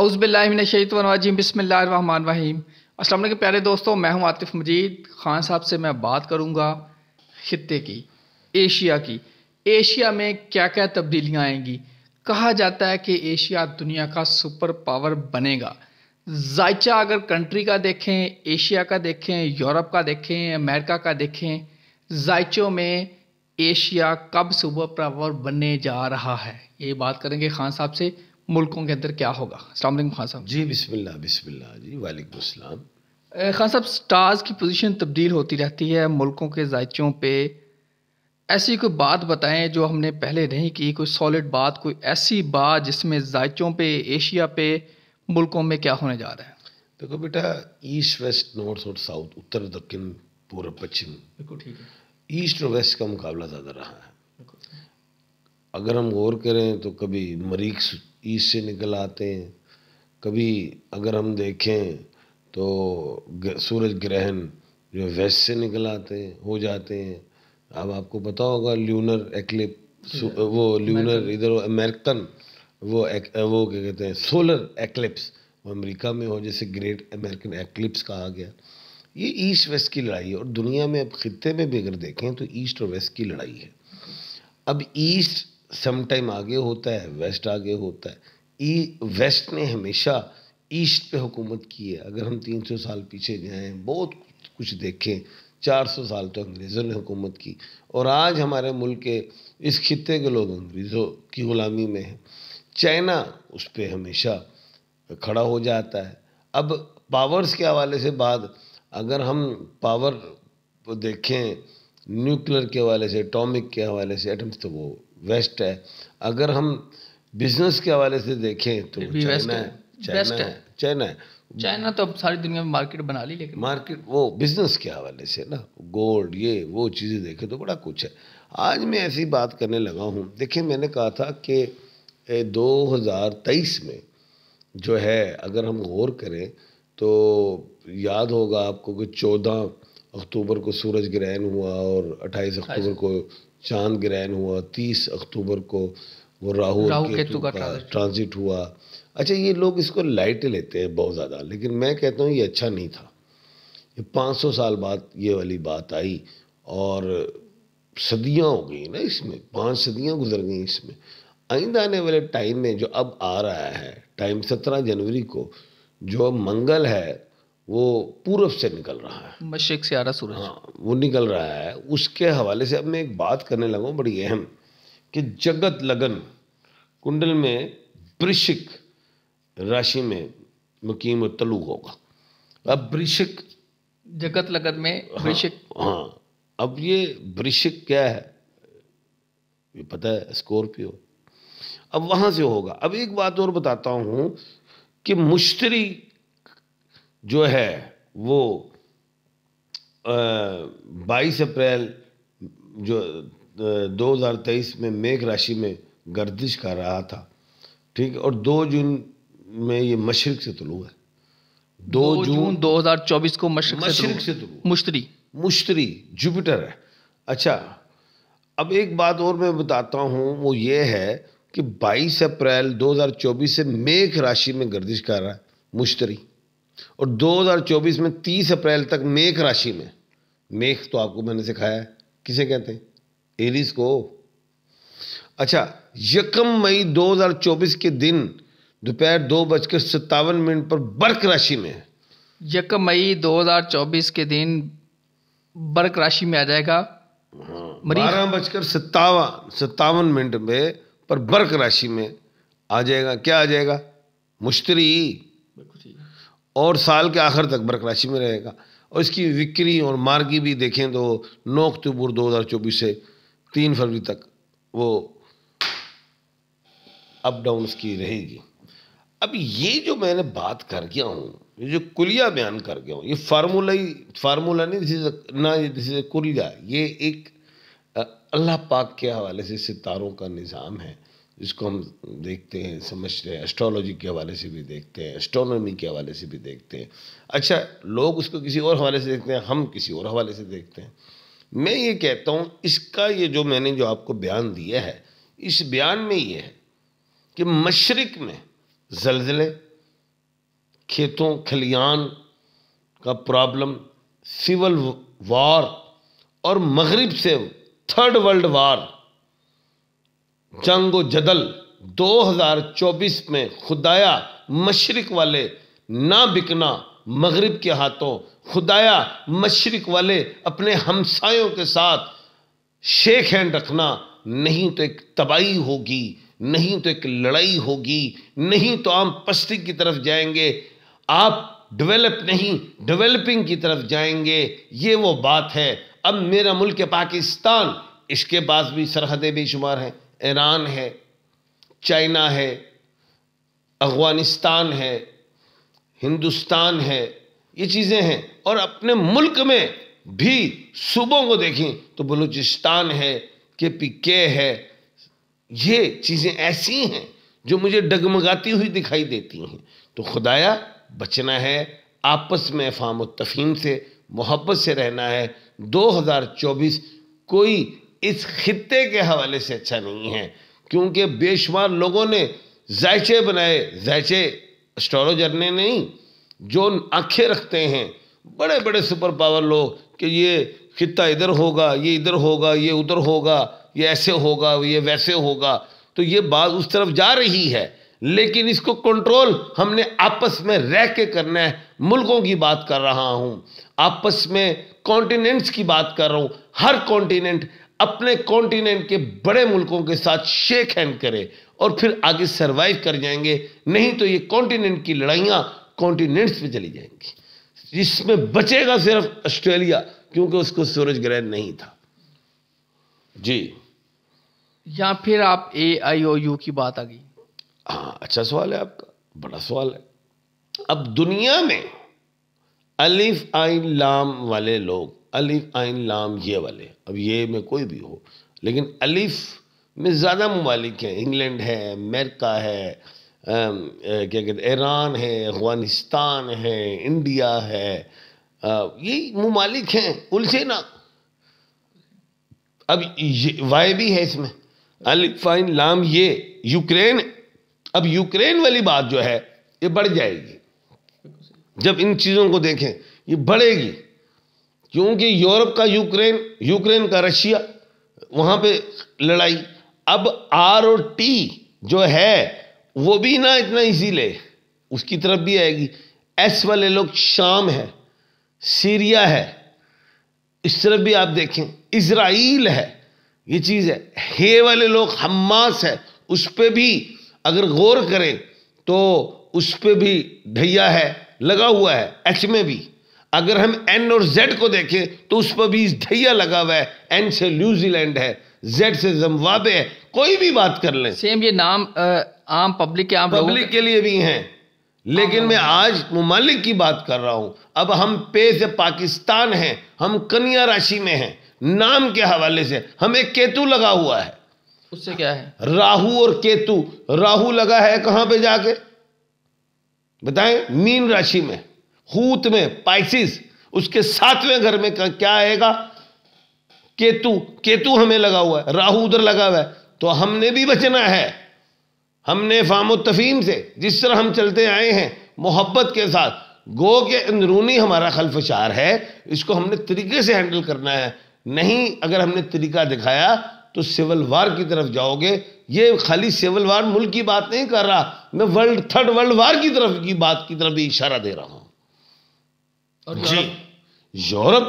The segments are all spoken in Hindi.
अउज़बिल्लाशतवाजीम बसमान वहीम असल के प्यारे दोस्तों मैं हूं आतिफ़ मजीद ख़ान साहब से मैं बात करूंगा खत्े की एशिया की एशिया में क्या क्या तब्दीलियां आएंगी कहा जाता है कि एशिया दुनिया का सुपर पावर बनेगा जायचा अगर कंट्री का देखें एशिया का देखें यूरोप का देखें अमेरिका का देखें जायचों में एशिया कब सुपर पावर बनने जा रहा है ये बात करेंगे खान साहब से मुल्कों के अंदर क्या होगा अल्लाम खान साहब जी बिस्मिल्लाह बिस्मिल्लाह जी वालेकुम अस्सलाम खान साहब स्टार्स की पोजीशन तब्दील होती रहती है मुल्कों के जायचों पे ऐसी कोई बात बताएं जो हमने पहले नहीं की कोई सॉलिड बात कोई ऐसी बात जिसमें जायचों पे एशिया पे मुल्कों में क्या होने जा रहा है देखो बेटा ईस्ट वेस्ट नॉर्थ और साउथ उत्तर दक्षिण पूर्व पश्चिम बिल्कुल ठीक है ईस्ट और वेस्ट का मुकाबला ज़्यादा रहा है अगर हम गौर करें तो कभी मरीख ईस्ट से निकल आते हैं कभी अगर हम देखें तो सूरज ग्रहण जो वेस्ट से निकल आते हैं हो जाते हैं अब आपको पता होगा ल्यूनर एक्लिप वो ल्यूनर इधर अमेरिकन वो एक, वो क्या कहते हैं सोलर एक्लिप्स वो अमेरिका में हो जैसे ग्रेट अमेरिकन एक्लिप्स कहा गया ये ईस्ट वेस्ट की लड़ाई है और दुनिया में अब खत्े में भी अगर देखें तो ईस्ट और वेस्ट की लड़ाई है अब ईस्ट समटाइम आगे होता है वेस्ट आगे होता है ई वेस्ट ने हमेशा ईस्ट पे हुकूमत की है अगर हम 300 साल पीछे जाएं बहुत कुछ देखें 400 साल तो अंग्रेज़ों ने हुकूमत की और आज हमारे मुल्क के इस खत्े के लोग अंग्रेज़ों की ग़ुलामी में हैं चाइना उस पर हमेशा खड़ा हो जाता है अब पावर्स के हवाले से बात अगर हम पावर देखें न्यूक्लियर के हवाले से एटॉमिक के हवाले से एटम्स तो वो वेस्ट है अगर हम बिजनेस के हवाले से देखें तो चाइना है चाइना तो अब सारी दुनिया में मार्केट बना ली लेकिन मार्केट वो बिजनेस के हवाले से ना गोल्ड ये वो चीज़ें देखें तो बड़ा कुछ है आज मैं ऐसी बात करने लगा हूँ देखिए मैंने कहा था कि 2023 में जो है अगर हम गौर करें तो याद होगा आपको कि 14 अक्टूबर को सूरज ग्रहण हुआ और 28 अक्टूबर को चांद ग्रहण हुआ तीस अक्टूबर को वो राहु केतु का, का ट्रांजिट हुआ अच्छा ये लोग इसको लाइट लेते हैं बहुत ज़्यादा लेकिन मैं कहता हूँ ये अच्छा नहीं था ये सौ साल बाद ये वाली बात आई और सदियाँ हो गई ना इसमें पाँच सदियाँ गुजर गई इसमें आइंदा आने वाले टाइम में जो अब आ रहा है टाइम सत्रह जनवरी को जो मंगल है वो पूर्व से निकल रहा है मशरक से आ रहा सूरज हाँ वो निकल रहा है उसके हवाले से अब मैं एक बात करने लगा बड़ी अहम कि जगत लगन कुंडल में वृश्चिक राशि में मुकीम तलु होगा अब वृश्चिक जगत लगन में हाँ, वृश्चिक हाँ, हाँ अब ये वृश्चिक क्या है ये पता है स्कॉर्पियो अब वहां से होगा अब एक बात और बताता हूं कि मुश्तरी जो है वो बाईस अप्रैल जो दो हज़ार तेईस में मेघ राशि में गर्दिश कर रहा था ठीक और दो जून में ये मशरक से तुलू है दो, दो जून 2024 को मशरक मशरक से तुलू मुश्तरी मुश्तरी जुपिटर है अच्छा अब एक बात और मैं बताता हूँ वो ये है कि 22 अप्रैल 2024 से मेघ राशि में गर्दिश कर रहा है मुश्तरी और 2024 में 30 अप्रैल तक मेघ राशि में मेघ तो आपको मैंने सिखाया है किसे कहते हैं एरिस को अच्छा यकम मई 2024 के दिन दोपहर दो बजकर सत्तावन मिनट पर बर्क राशि में यकम मई 2024 के दिन बर्क राशि में आ जाएगा हाँ, बारह बजकर सत्तावन सत्तावन मिनट में पर बर्क राशि में आ जाएगा क्या आ जाएगा मुश्तरी और साल के आखिर तक बर्क राशि में रहेगा और इसकी विक्री और मार्गी भी देखें तो नौ अक्टूबर दो हज़ार चौबीस से तीन फरवरी तक वो अप डाउन की रहेगी अब ये जो मैंने बात कर गया हूँ ये जो कुलिया बयान कर गया हूँ ये फार्मूला ही फार्मूला नहीं दिस ना ये इज कुलिया ये एक अल्लाह पाक के हवाले से सितारों का निज़ाम है इसको हम देखते हैं समझते हैं एस्ट्रोलॉजी के हवाले से भी देखते हैं एस्ट्रोनॉमी के हवाले से भी देखते हैं अच्छा लोग उसको किसी और हवाले से देखते हैं हम किसी और हवाले से देखते हैं मैं ये कहता हूँ इसका ये जो मैंने जो आपको बयान दिया है इस बयान में ये है कि मशरक़ में जलजिले खेतों खलियान का प्रॉब्लम सिविल वार और मगरब से थर्ड वर्ल्ड वार जंग जदल 2024 में खुदाया मशरक वाले ना बिकना मगरब के हाथों खुदाया मशरक वाले अपने हमसायों के साथ शेख हैंड रखना नहीं तो एक तबाही होगी नहीं तो एक लड़ाई होगी नहीं तो आम पस्ती की तरफ जाएंगे आप डेवलप नहीं डेवलपिंग की तरफ जाएंगे ये वो बात है अब मेरा मुल्क पाकिस्तान इसके पास भी सरहदें बेशुमार हैं ईरान है चाइना है अफ़गानिस्तान है हिंदुस्तान है ये चीज़ें हैं और अपने मुल्क में भी सूबों को देखें तो बलूचिस्तान है के पी के है ये चीज़ें ऐसी हैं जो मुझे डगमगाती हुई दिखाई देती हैं तो खुदाया बचना है आपस में फाम तफीम से मोहब्बत से रहना है 2024 कोई इस खत्े के हवाले से अच्छा नहीं है क्योंकि बेशुमार लोगों ने जायचे बनाए जायचे एस्ट्रोलॉजर ने नहीं जो आँखें रखते हैं बड़े बड़े सुपर पावर लोग कि ये खत्ता इधर होगा ये इधर होगा ये उधर होगा ये ऐसे होगा ये वैसे होगा तो ये बात उस तरफ जा रही है लेकिन इसको कंट्रोल हमने आपस में रह के करना है मुल्कों की बात कर रहा हूँ आपस में कॉन्टिनेंट्स की बात कर रहा हूँ हर कॉन्टिनेंट अपने कॉन्टिनेंट के बड़े मुल्कों के साथ शेक हैंड करें और फिर आगे सरवाइव कर जाएंगे नहीं तो ये कॉन्टिनेंट की लड़ाइयाँ कॉन्टिनेंट्स पे चली जाएंगी जिसमें बचेगा सिर्फ ऑस्ट्रेलिया क्योंकि उसको सूरज ग्रहण नहीं था जी या फिर आप ए आई ओ यू की बात आ गई हाँ अच्छा सवाल है आपका बड़ा सवाल है अब दुनिया में अलिफ आइन लाम वाले लोग अलिफ आइन लाम ये वाले अब ये में कोई भी हो लेकिन अलिफ में ज़्यादा ममालिक हैं इंग्लैंड है अमेरिका है क्या कहते ईरान है अफगानिस्तान है इंडिया है ये ममालिक हैं उलझे ना अब ये वाय भी है इसमें अलिफाइन लाम ये यूक्रेन अब यूक्रेन वाली बात जो है ये बढ़ जाएगी जब इन चीज़ों को देखें ये बढ़ेगी क्योंकि यूरोप का यूक्रेन यूक्रेन का रशिया वहाँ पे लड़ाई अब आर और टी जो है वो भी ना इतना इजी ले उसकी तरफ भी आएगी एस वाले लोग शाम है सीरिया है इस तरफ भी आप देखें इसराइल है ये चीज़ है हे वाले लोग हमास है उस पर भी अगर गौर करें तो उस पर भी ढैया है लगा हुआ है एच में भी अगर हम एन और जेड को देखें तो उस पर भी धैया लगा हुआ है एन से न्यूजीलैंड है जेड से जम्बाबे है कोई भी बात कर लें सेम ये नाम आम पब्लिक के आम पब्लिक के लिए भी हैं लेकिन मैं आज ममालिक की बात कर रहा हूं अब हम पे से पाकिस्तान हैं हम कन्या राशि में हैं नाम के हवाले से हमें केतु लगा हुआ है उससे क्या है राहु और केतु राहु लगा है कहां पे जाके बताएं मीन राशि में हूत में पाइसिस उसके सातवें घर में क्या आएगा केतु केतु हमें लगा हुआ है राहु उधर लगा हुआ है तो हमने भी बचना है हमने फामो तफीम से जिस तरह हम चलते आए हैं मोहब्बत के साथ गो के अंदरूनी हमारा खलफशार है इसको हमने तरीके से हैंडल करना है नहीं अगर हमने तरीका दिखाया तो सिविल वार की तरफ जाओगे ये खाली सिविल वार मुल्क की बात नहीं कर रहा मैं वर्ल्ड थर्ड वर्ल्ड वार की तरफ की बात की तरफ भी इशारा दे रहा हूं और जी यूरोप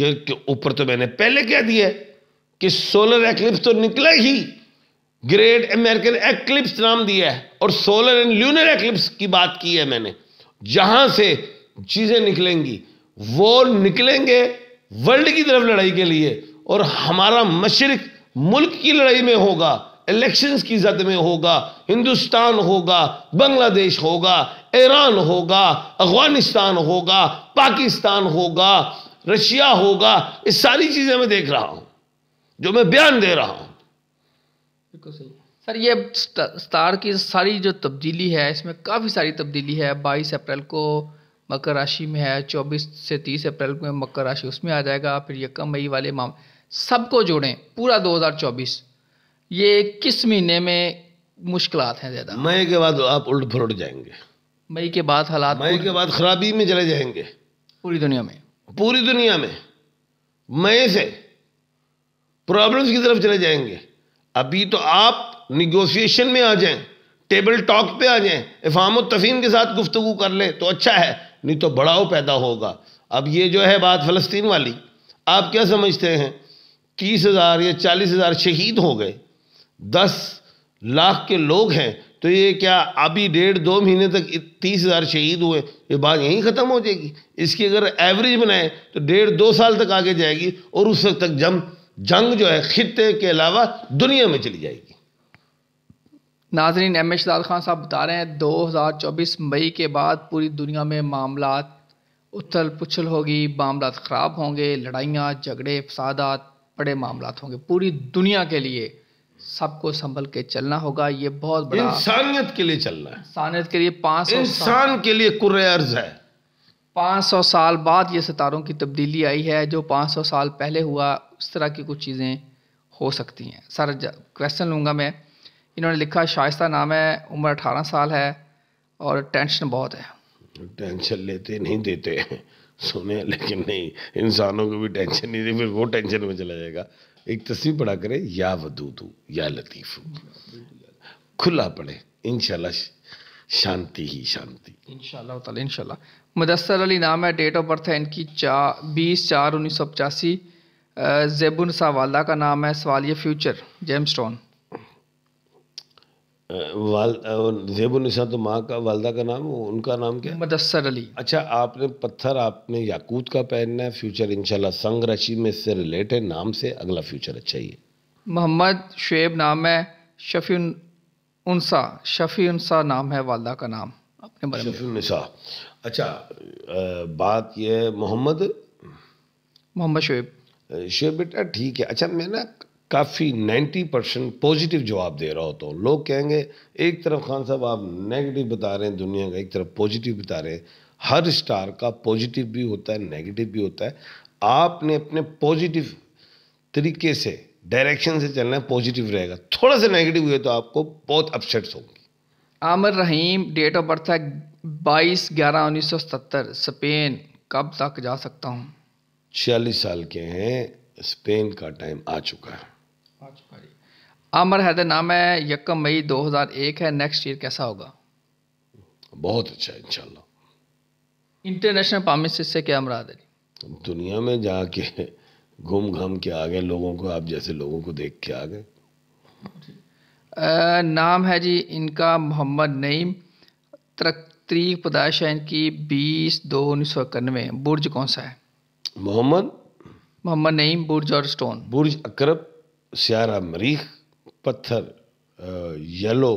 के, ऊपर तो मैंने पहले कह दिया है कि सोलर एक्लिप्स तो निकला ही ग्रेट अमेरिकन एक्लिप्स नाम दिया है और सोलर एंड ल्यूनर एक्लिप्स की बात की है मैंने जहां से चीजें निकलेंगी वो निकलेंगे वर्ल्ड की तरफ लड़ाई के लिए और हमारा मशरक मुल्क की लड़ाई में होगा इलेक्शंस की जद में होगा हिंदुस्तान होगा बांग्लादेश होगा ईरान होगा अफगानिस्तान होगा पाकिस्तान होगा रशिया होगा इस सारी चीज़ें मैं देख रहा हूँ जो मैं बयान दे रहा हूं सर ये स्टार की सारी जो तब्दीली है इसमें काफ़ी सारी तब्दीली है बाईस अप्रैल को मकर राशि में है चौबीस से तीस अप्रैल में मकर राशि उसमें आ जाएगा फिर यकम मई वाले माम सबको जोड़ें पूरा 2024 ये किस महीने में मुश्किल हैं ज़्यादा मई के बाद आप उल्ट फुलट जाएंगे मई के बाद हालात मई के बाद खराबी में चले जाएंगे पूरी दुनिया में पूरी दुनिया में मई से प्रॉब्लम्स की तरफ चले जाएंगे अभी तो आप निगोसिएशन में आ जाएं टेबल टॉक पे आ जाएं इफाम तफीम के साथ गुफ्तु कर ले तो अच्छा है नहीं तो बढ़ाओ पैदा होगा अब ये जो है बात फ़लस्तीन वाली आप क्या समझते हैं तीस हज़ार या चालीस हज़ार शहीद हो गए दस लाख के लोग हैं तो ये क्या अभी डेढ़ दो महीने तक तीस हज़ार शहीद हुए ये बात यहीं ख़त्म हो जाएगी इसकी अगर एवरेज बनाए तो डेढ़ दो साल तक आगे जाएगी और उस वक्त तक जम जंग जो है खत्े के अलावा दुनिया में चली जाएगी नाजरीन एम एच खान साहब बता रहे हैं 2024 मई के बाद पूरी दुनिया में मामला उथल पुछल होगी मामला ख़राब होंगे लड़ाइयाँ झगड़े फसादात बड़े मामला होंगे पूरी दुनिया के लिए सबको संभल के चलना होगा ये बहुत बड़ा इंसानियत के लिए चलना है इंसानियत के लिए पाँच इंसान के लिए अर्ज है पाँच सौ साल बाद ये सितारों की तब्दीली आई है जो पाँच सौ साल पहले हुआ उस तरह की कुछ चीज़ें हो सकती हैं सर क्वेश्चन लूँगा मैं इन्होंने लिखा शाइस्ता नाम है उम्र अठारह साल है और टेंशन बहुत है टेंशन लेते नहीं देते सुने लेकिन नहीं इंसानों को भी टेंशन नहीं दे फिर वो टेंशन में चला जाएगा एक तस्वीर पढ़ा करें या वदूदू या लतीफ़ खुला पढ़े इनशाला शांति ही शांति इनशाला इनशाला मुदसर अली नाम है डेट ऑफ बर्थ है इनकी चा बीस चार उन्नीस सौ पचासी जैबुनसा वालदा का नाम है सवालिया फ्यूचर जेम्स स्टोन वाल जेबुलनिसा तो माँ का वालदा का नाम उनका नाम क्या मदसर अली अच्छा आपने पत्थर आपने याकूत का पहनना है फ्यूचर इनशाला संग रशी में इससे रिलेट है नाम से अगला फ्यूचर अच्छा ही है मोहम्मद शुब नाम है शफी उनसा शफी उनसा नाम है वालदा का नाम अपने बारे में अच्छा बात यह मोहम्मद मोहम्मद शुब शुब बेटा ठीक है अच्छा मैं ना काफ़ी 90 परसेंट पॉजिटिव जवाब दे रहा हो तो लोग कहेंगे एक तरफ खान साहब आप नेगेटिव बता रहे हैं दुनिया का एक तरफ पॉजिटिव बता रहे हैं हर स्टार का पॉजिटिव भी होता है नेगेटिव भी होता है आपने अपने पॉजिटिव तरीके से डायरेक्शन से चलना है पॉजिटिव रहेगा थोड़ा सा नेगेटिव हुए तो आपको बहुत अपसेट्स होगी Aamir Rahim date of birth है बाईस ग्यारह उन्नीस सौ सत्तर स्पेन कब तक जा सकता हूँ छियालीस साल के हैं स्पेन का टाइम आ चुका है अमर हैदर तो नाम है यकम मई 2001 है नेक्स्ट ईयर कैसा होगा बहुत अच्छा इंशाल्लाह इंटरनेशनल पामिस से क्या मुराद है दुनिया में जाके घूम घाम के आ गए लोगों को आप जैसे लोगों को देख के आ गए नाम है जी इनका मोहम्मद नईम तरीक पैदाइश है इनकी बीस दो उन्नीस सौ इक्यानवे बुर्ज कौन सा है मोहम्मद मोहम्मद नईम बुर्ज और स्टोन बुर्ज अकरब सियारा मरीख पत्थर येलो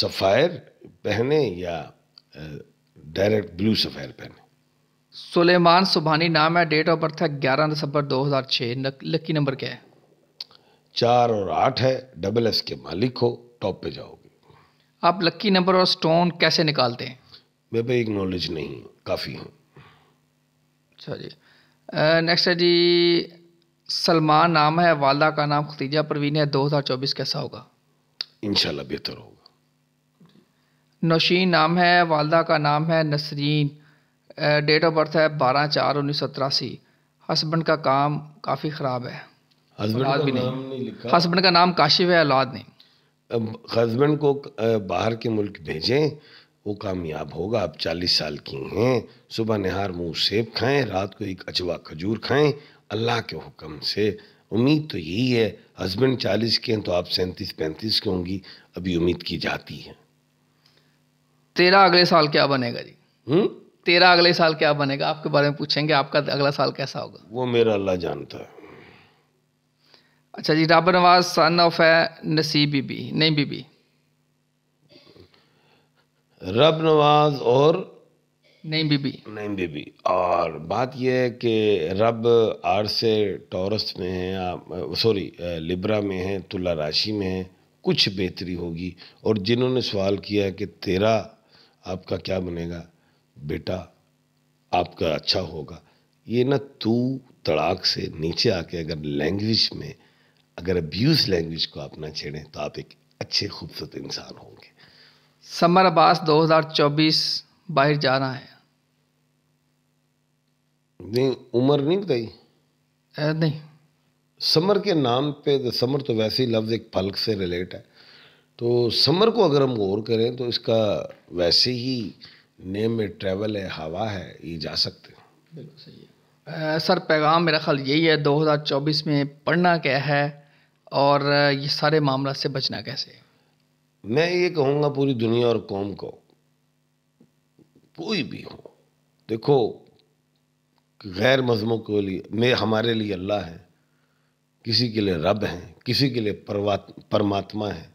सफ़ायर पहने या डायरेक्ट ब्लू सफ़ायर पहने सुलेमान सुबहानी नाम है डेट ऑफ बर्थ है ग्यारह दिसंबर 2006 लकी नंबर क्या है चार और आठ है डबल एस के मालिक हो टॉप पे जाओगे आप लकी नंबर और स्टोन कैसे निकालते हैं मेरे पे एक नॉलेज नहीं काफ़ी है अच्छा जी नेक्स्ट है जी सलमान नाम है वालदा का नाम खतीजा परवीन है 2024 कैसा होगा इनशाला बेहतर होगा नौशीन नाम है वालदा का नाम है नसरीन डेट ऑफ बर्थ है बारह चार उन्नीस सौ तिरासी हसबेंड का काम काफ़ी ख़राब है हस्बैंड भी नहीं, नहीं हस्बैंड का नाम काशिफ है औलाद नहीं हसबेंड को बाहर के मुल्क भेजें वो कामयाब होगा आप चालीस साल की हैं सुबह नहार मुंह सेब खाएं रात को एक अचवा खजूर खाएं अल्लाह के हुक्म से उम्मीद तो यही है हस्बैंड चालीस के हैं तो आप सैंतीस पैंतीस के होंगी अभी उम्मीद की जाती है तेरा अगले साल क्या बनेगा जी हुँ? तेरा अगले साल क्या बनेगा आपके बारे में पूछेंगे आपका अगला साल कैसा होगा वो मेरा अल्लाह जानता है अच्छा जी रब नवाज सन ऑफ है नसीब बीबी नहीं बीबी रब नवाज और नईम बीबी नईम बीबी और बात यह है कि रब आर से टॉरस में है सॉरी लिब्रा में है तुला राशि में है कुछ बेहतरी होगी और जिन्होंने सवाल किया कि तेरा आपका क्या बनेगा बेटा आपका अच्छा होगा ये ना तू तड़ाक से नीचे आके अगर लैंग्वेज में अगर अब्यूज़ लैंग्वेज को आप ना छेड़ें तो आप एक अच्छे खूबसूरत इंसान होंगे समर अब्बास 2024 बाहर जाना है नहीं उम्र नहीं बताई नहीं समर के नाम पे तो समर तो वैसे ही लफ्ज़ एक पलक से रिलेट है तो समर को अगर हम गौर करें तो इसका वैसे ही नेम में ट्रैवल है हवा है ये जा सकते हैं बिल्कुल सही है सर पैगाम मेरा ख्याल यही है 2024 में पढ़ना क्या है और ये सारे मामला से बचना कैसे मैं ये कहूँगा पूरी दुनिया और कौम को कोई भी हो देखो गैर मजमों के लिए में हमारे लिए अल्लाह है किसी के लिए रब हैं किसी के लिए परमात्मा है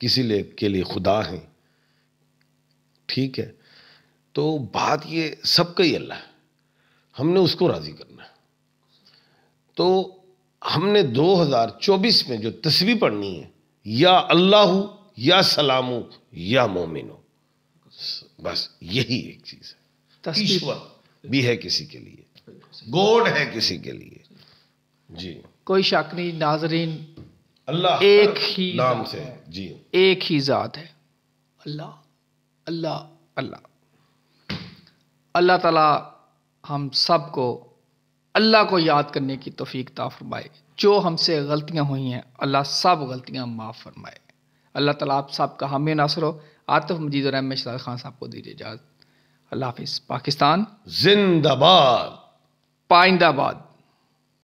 किसी लिए के लिए खुदा है ठीक है तो बात ये सबका ही अल्लाह है हमने उसको राज़ी करना है तो हमने 2024 में जो तस्वीर पढ़नी है या अल्लाह या सलामू या मोमिनो बस यही एक चीज़ है तस्वीर भी है किसी के लिए गोड है किसी के लिए जी कोई शक नहीं नाजरीन अल्लाह एक ही नाम से जी एक ही जात है अल्लाह अल्लाह अल्लाह अल्लाह ताला हम सब को अल्लाह को याद करने की तोफ़ीक ता फरमाए जो हमसे गलतियां हुई हैं अल्लाह सब गलतियां माफ़ फरमाए अल्लाह ताला आप सब का हमें नासर हो आतफ मजीद और अहमद शाह खान साहब को दीजिए इजाज़त अल्लाह हाफिज़ पाकिस्तान जिंदाबाद Find Paindabad.